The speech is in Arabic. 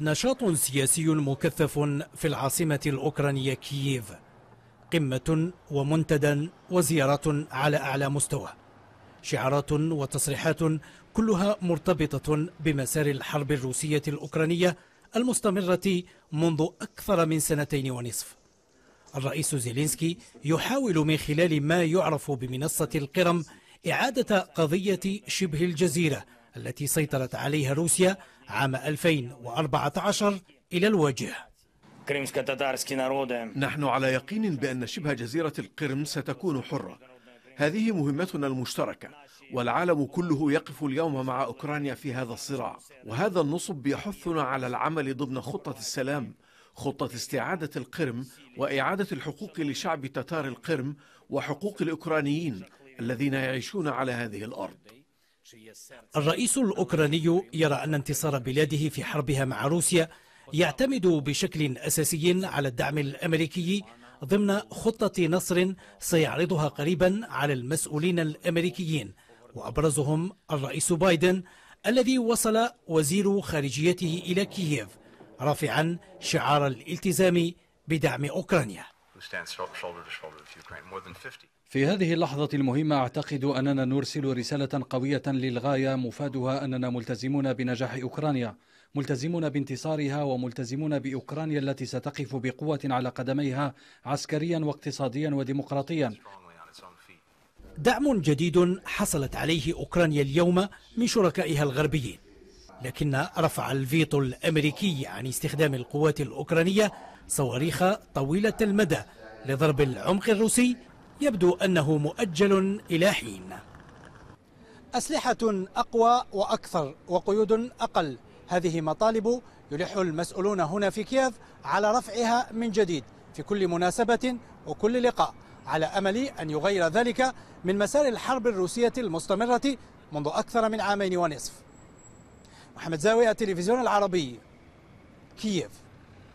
نشاط سياسي مكثف في العاصمة الأوكرانية كييف قمة ومنتدى وزيارات على أعلى مستوى شعارات وتصريحات كلها مرتبطة بمسار الحرب الروسية الأوكرانية المستمرة منذ أكثر من سنتين ونصف الرئيس زيلينسكي يحاول من خلال ما يعرف بمنصة القرم إعادة قضية شبه الجزيرة التي سيطرت عليها روسيا عام 2014 إلى الواجهة نحن على يقين بأن شبه جزيرة القرم ستكون حرة هذه مهمتنا المشتركة والعالم كله يقف اليوم مع أوكرانيا في هذا الصراع وهذا النصب يحثنا على العمل ضمن خطة السلام خطة استعادة القرم وإعادة الحقوق لشعب تتار القرم وحقوق الأوكرانيين الذين يعيشون على هذه الأرض الرئيس الأوكراني يرى أن انتصار بلاده في حربها مع روسيا يعتمد بشكل أساسي على الدعم الأمريكي ضمن خطة نصر سيعرضها قريبا على المسؤولين الأمريكيين وأبرزهم الرئيس بايدن الذي وصل وزير خارجيته إلى كييف رافعا شعار الالتزام بدعم أوكرانيا في هذه اللحظة المهمة أعتقد أننا نرسل رسالة قوية للغاية مفادها أننا ملتزمون بنجاح أوكرانيا ملتزمون بانتصارها وملتزمون بأوكرانيا التي ستقف بقوة على قدميها عسكريا واقتصاديا وديمقراطيا دعم جديد حصلت عليه أوكرانيا اليوم من شركائها الغربيين لكن رفع الفيتو الأمريكي عن استخدام القوات الأوكرانية صواريخ طويلة المدى لضرب العمق الروسي يبدو أنه مؤجل إلى حين أسلحة أقوى وأكثر وقيود أقل هذه مطالب يلح المسؤولون هنا في كييف على رفعها من جديد في كل مناسبة وكل لقاء على أمل أن يغير ذلك من مسار الحرب الروسية المستمرة منذ أكثر من عامين ونصف محمد زاوية التلفزيون العربي كييف